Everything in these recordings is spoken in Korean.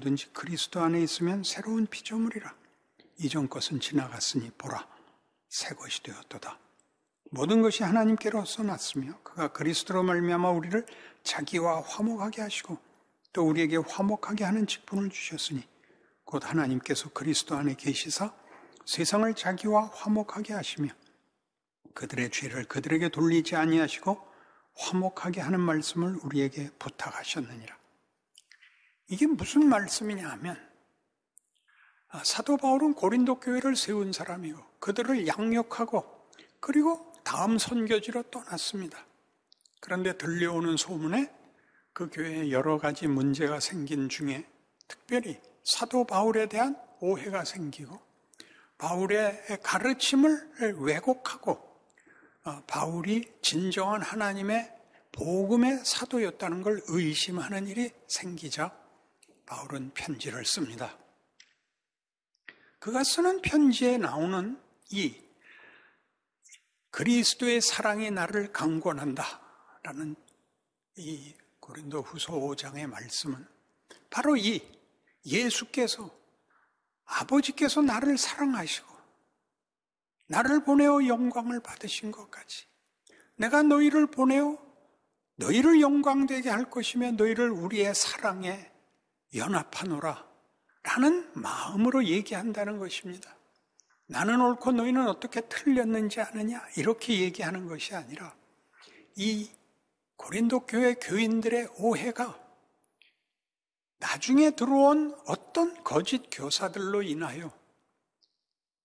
든지 그리스도 안에 있으면 새로운 피조물이라. 이전 것은 지나갔으니 보라. 새 것이 되었도다. 모든 것이 하나님께로서 났으며 그가 그리스도로 말미암아 우리를 자기와 화목하게 하시고 또 우리에게 화목하게 하는 직분을 주셨으니 곧 하나님께서 그리스도 안에 계시사 세상을 자기와 화목하게 하시며 그들의 죄를 그들에게 돌리지 아니하시고 화목하게 하는 말씀을 우리에게 부탁하셨느니라. 이게 무슨 말씀이냐 하면 아, 사도 바울은 고린도 교회를 세운 사람이고 그들을 양육하고 그리고 다음 선교지로 떠났습니다. 그런데 들려오는 소문에 그 교회에 여러 가지 문제가 생긴 중에 특별히 사도 바울에 대한 오해가 생기고 바울의 가르침을 왜곡하고 아, 바울이 진정한 하나님의 복음의 사도였다는 걸 의심하는 일이 생기자 바울은 편지를 씁니다. 그가 쓰는 편지에 나오는 이 그리스도의 사랑이 나를 강권한다. 라는 이 고린도 후소 5장의 말씀은 바로 이 예수께서 아버지께서 나를 사랑하시고 나를 보내어 영광을 받으신 것까지 내가 너희를 보내어 너희를 영광되게 할 것이며 너희를 우리의 사랑에 연합하노라 라는 마음으로 얘기한다는 것입니다. 나는 옳고 너희는 어떻게 틀렸는지 아느냐 이렇게 얘기하는 것이 아니라 이 고린도 교회 교인들의 오해가 나중에 들어온 어떤 거짓 교사들로 인하여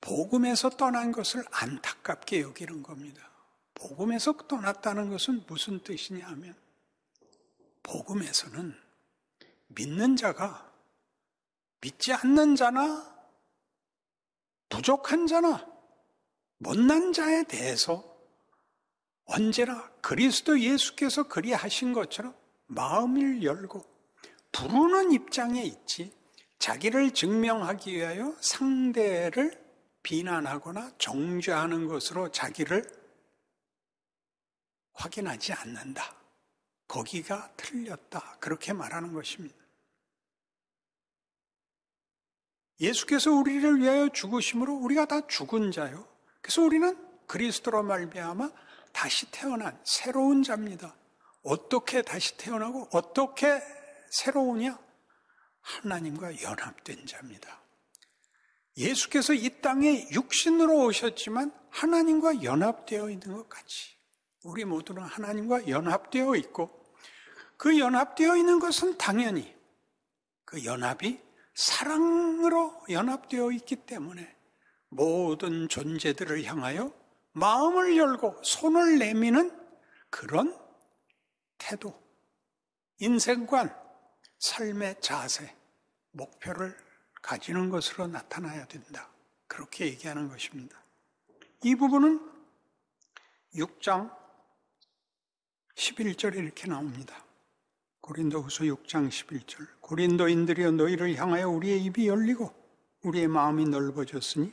복음에서 떠난 것을 안타깝게 여기는 겁니다. 복음에서 떠났다는 것은 무슨 뜻이냐 하면 복음에서는 믿는 자가 믿지 않는 자나 부족한 자나 못난 자에 대해서 언제나 그리스도 예수께서 그리하신 것처럼 마음을 열고 부르는 입장에 있지 자기를 증명하기 위하여 상대를 비난하거나 정죄하는 것으로 자기를 확인하지 않는다. 거기가 틀렸다. 그렇게 말하는 것입니다. 예수께서 우리를 위하여 죽으심으로 우리가 다 죽은 자요. 그래서 우리는 그리스도로 말미암아 다시 태어난 새로운 자입니다. 어떻게 다시 태어나고 어떻게 새로우냐? 하나님과 연합된 자입니다. 예수께서 이 땅에 육신으로 오셨지만 하나님과 연합되어 있는 것 같이 우리 모두는 하나님과 연합되어 있고 그 연합되어 있는 것은 당연히 그 연합이 사랑으로 연합되어 있기 때문에 모든 존재들을 향하여 마음을 열고 손을 내미는 그런 태도, 인생관, 삶의 자세, 목표를 가지는 것으로 나타나야 된다. 그렇게 얘기하는 것입니다. 이 부분은 6장 11절에 이렇게 나옵니다. 고린도후서 6장 11절 고린도인들이여 너희를 향하여 우리의 입이 열리고 우리의 마음이 넓어졌으니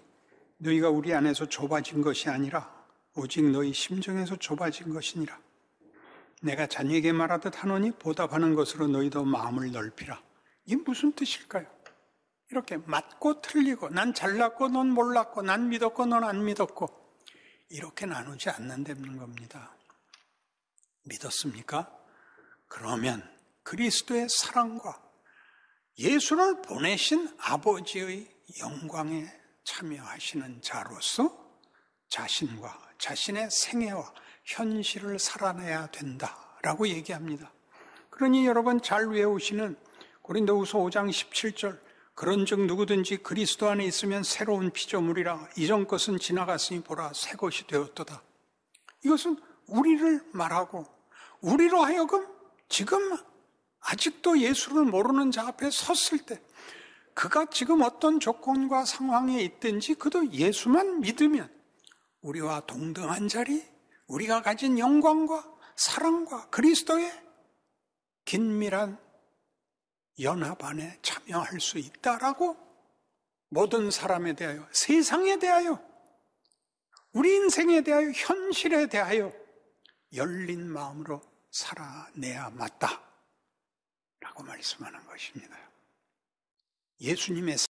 너희가 우리 안에서 좁아진 것이 아니라 오직 너희 심정에서 좁아진 것이니라 내가 자녀에게 말하듯 하노니 보답하는 것으로 너희도 마음을 넓히라 이 무슨 뜻일까요? 이렇게 맞고 틀리고 난 잘났고 넌 몰랐고 난 믿었고 넌 안 믿었고 이렇게 나누지 않는다는 겁니다 믿었습니까? 그러면 그리스도의 사랑과 예수를 보내신 아버지의 영광에 참여하시는 자로서 자신과 자신의 생애와 현실을 살아내야 된다라고 얘기합니다. 그러니 여러분 잘 외우시는 고린도후서 5장 17절 그런즉 누구든지 그리스도 안에 있으면 새로운 피조물이라 이전 것은 지나갔으니 보라 새 것이 되었도다. 이것은 우리를 말하고 우리로 하여금 지금 아직도 예수를 모르는 자 앞에 섰을 때 그가 지금 어떤 조건과 상황에 있든지 그도 예수만 믿으면 우리와 동등한 자리, 우리가 가진 영광과 사랑과 그리스도의 긴밀한 연합 안에 참여할 수 있다라고 모든 사람에 대하여, 세상에 대하여, 우리 인생에 대하여, 현실에 대하여 열린 마음으로 살아내야 맞다. 라고 말씀하는 것입니다. 예수님의